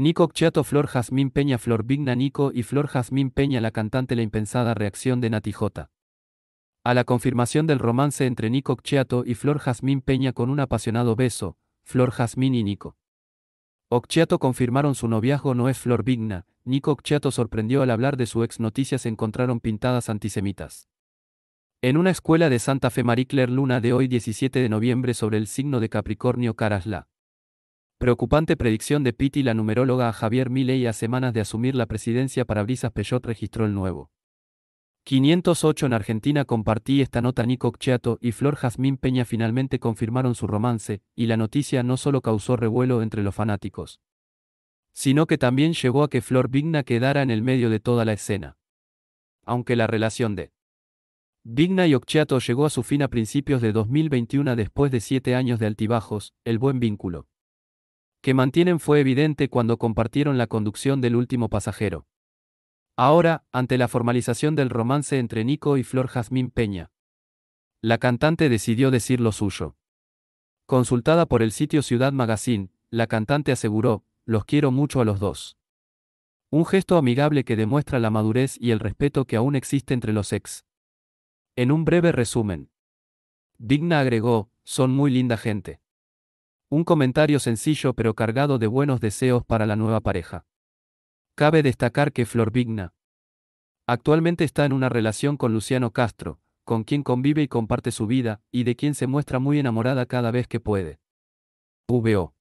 Nico Flor Jazmín Peña Flor Vigna Nico y Flor Jazmín Peña la cantante La impensada reacción de Nati J. A la confirmación del romance entre Nico Chiato y Flor Jazmín Peña con un apasionado beso, Flor Jazmín y Nico. Occhiato confirmaron su noviazgo no es Flor Vigna, Nico Occhiato sorprendió al hablar de su ex noticias encontraron pintadas antisemitas. En una escuela de Santa Fe Marie Luna de hoy 17 de noviembre sobre el signo de Capricornio Carasla. Preocupante predicción de Pitti la numeróloga a Javier Milei a semanas de asumir la presidencia para Brisas Peugeot registró el nuevo. 508 en Argentina compartí esta nota Nico Occhiato y Flor Jazmín Peña finalmente confirmaron su romance, y la noticia no solo causó revuelo entre los fanáticos, sino que también llegó a que Flor Vigna quedara en el medio de toda la escena. Aunque la relación de Vigna y Occhiato llegó a su fin a principios de 2021 después de siete años de altibajos, el buen vínculo que mantienen fue evidente cuando compartieron la conducción del último pasajero. Ahora, ante la formalización del romance entre Nico y Flor Jazmín Peña, la cantante decidió decir lo suyo. Consultada por el sitio Ciudad Magazine, la cantante aseguró, los quiero mucho a los dos. Un gesto amigable que demuestra la madurez y el respeto que aún existe entre los ex. En un breve resumen, Digna agregó, son muy linda gente. Un comentario sencillo pero cargado de buenos deseos para la nueva pareja. Cabe destacar que Flor Vigna actualmente está en una relación con Luciano Castro, con quien convive y comparte su vida, y de quien se muestra muy enamorada cada vez que puede. VO.